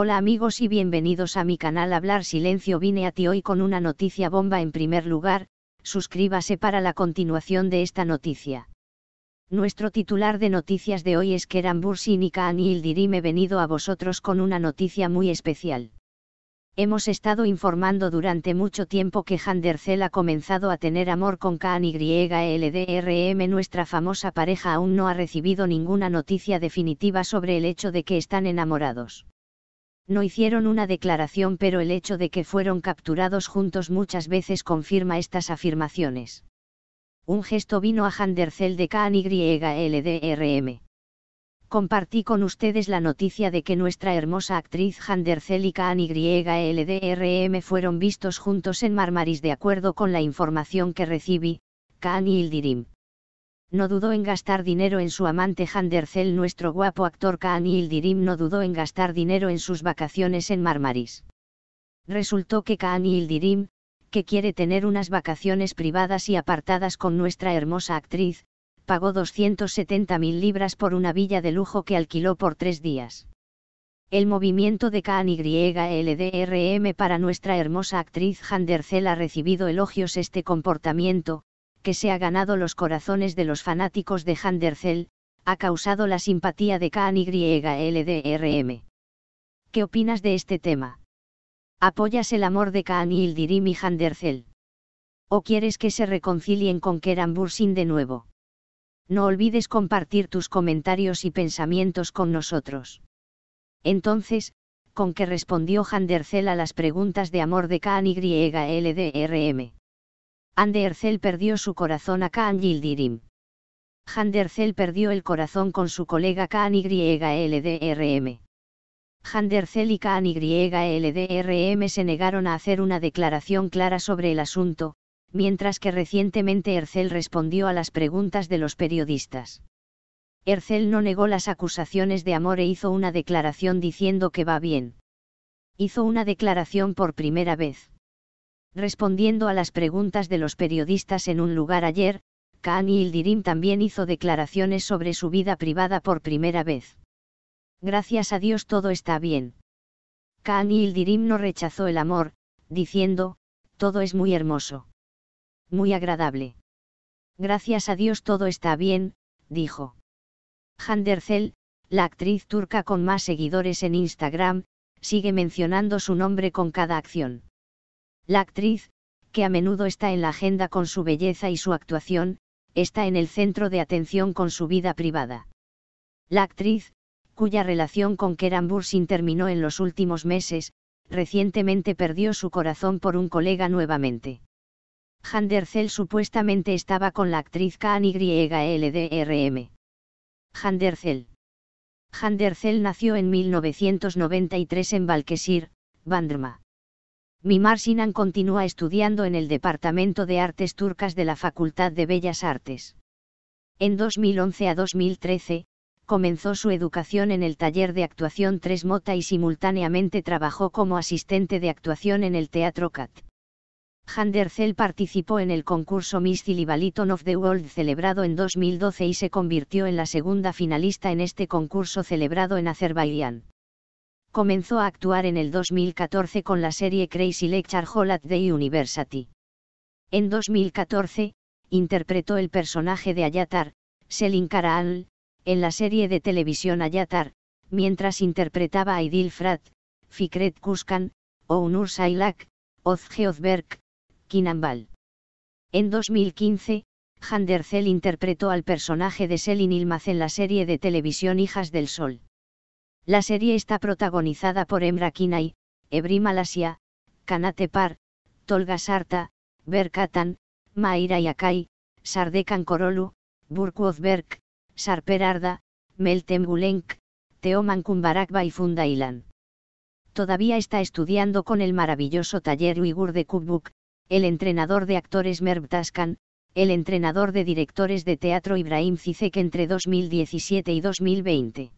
Hola amigos y bienvenidos a mi canal Hablar Silencio vine a ti hoy con una noticia bomba en primer lugar, suscríbase para la continuación de esta noticia. Nuestro titular de noticias de hoy es Keran Bursin y Kaan Yildirim he venido a vosotros con una noticia muy especial. Hemos estado informando durante mucho tiempo que Handercel ha comenzado a tener amor con Kaan y Nuestra famosa pareja aún no ha recibido ninguna noticia definitiva sobre el hecho de que están enamorados. No hicieron una declaración pero el hecho de que fueron capturados juntos muchas veces confirma estas afirmaciones. Un gesto vino a Handercel de LDRM. Compartí con ustedes la noticia de que nuestra hermosa actriz Handercel y LDRM fueron vistos juntos en Marmaris de acuerdo con la información que recibí, Kaan y Ildirim no dudó en gastar dinero en su amante Handercel nuestro guapo actor Kaan Yildirim no dudó en gastar dinero en sus vacaciones en Marmaris. Resultó que Kaan Yildirim, que quiere tener unas vacaciones privadas y apartadas con nuestra hermosa actriz, pagó 270.000 libras por una villa de lujo que alquiló por tres días. El movimiento de Kaan YLDRM para nuestra hermosa actriz Handercel ha recibido elogios este comportamiento, que se ha ganado los corazones de los fanáticos de Handercel, ha causado la simpatía de LDRM. ¿Qué opinas de este tema? ¿Apoyas el amor de Kaan y Ildirim y ¿O quieres que se reconcilien con Keran Bursin de nuevo? No olvides compartir tus comentarios y pensamientos con nosotros. Entonces, con que respondió Handercel a las preguntas de amor de Can y LDRM handercel perdió su corazón a Kaan Yildirim. Handercel perdió el corazón con su colega Kaan YLDRM. Handercel y Kaan YLDRM se negaron a hacer una declaración clara sobre el asunto, mientras que recientemente Ercel respondió a las preguntas de los periodistas. Ercel no negó las acusaciones de amor e hizo una declaración diciendo que va bien. Hizo una declaración por primera vez. Respondiendo a las preguntas de los periodistas en un lugar ayer, Kaan Yildirim también hizo declaraciones sobre su vida privada por primera vez. Gracias a Dios todo está bien. Kaan Yildirim no rechazó el amor, diciendo, todo es muy hermoso. Muy agradable. Gracias a Dios todo está bien, dijo. Handercel, la actriz turca con más seguidores en Instagram, sigue mencionando su nombre con cada acción. La actriz, que a menudo está en la agenda con su belleza y su actuación, está en el centro de atención con su vida privada. La actriz, cuya relación con Keran Bursin terminó en los últimos meses, recientemente perdió su corazón por un colega nuevamente. Handercel supuestamente estaba con la actriz Kaan Handercel. Handercel nació en 1993 en Balkesir, Bandrma. Mimar Sinan continúa estudiando en el Departamento de Artes Turcas de la Facultad de Bellas Artes. En 2011 a 2013, comenzó su educación en el taller de actuación Tres Mota y simultáneamente trabajó como asistente de actuación en el Teatro CAT. Handercel participó en el concurso Miss Cilibaliton of the World celebrado en 2012 y se convirtió en la segunda finalista en este concurso celebrado en Azerbaiyán comenzó a actuar en el 2014 con la serie Crazy Lecture Hall at the University. En 2014, interpretó el personaje de Ayatar, Selin Karaal, en la serie de televisión Ayatar, mientras interpretaba a Idil Frat, Fikret Kuskan, Ounur Sailak, Ozge Ozberk, Kinambal. En 2015, Handercel interpretó al personaje de Selin Ilmaz en la serie de televisión Hijas del Sol. La serie está protagonizada por Emra Kinay, Ebrim Malasia, Kanate Par, Tolga Sarta, Berkatan, Maira Yakai, Sardekan Korolu, berg Berk, Sarper Arda, Meltem Gulenk, Teoman Kumbarakba y Funda Todavía está estudiando con el maravilloso taller uigur de Kubuk, el entrenador de actores Merv Taskan, el entrenador de directores de teatro Ibrahim Zizek entre 2017 y 2020.